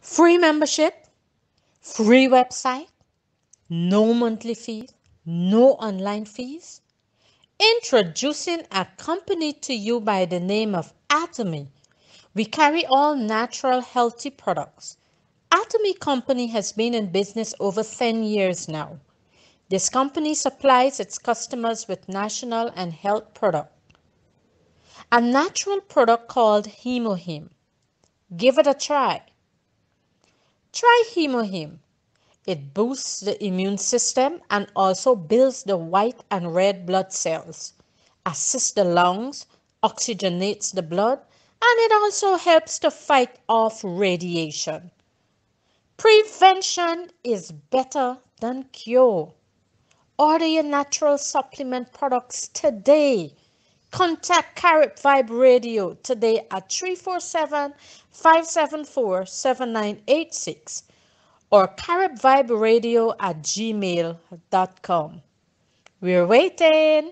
Free membership, free website, no monthly fees, no online fees. Introducing a company to you by the name of Atomy. We carry all natural healthy products. Atomy Company has been in business over 10 years now. This company supplies its customers with national and health products. A natural product called Hemoheme. Give it a try. Try hemoheme. It boosts the immune system and also builds the white and red blood cells, assists the lungs, oxygenates the blood, and it also helps to fight off radiation. Prevention is better than cure. Order your natural supplement products today Contact Carib Vibe Radio today at 347 574 7986 or caribviberadio at gmail.com. We're waiting.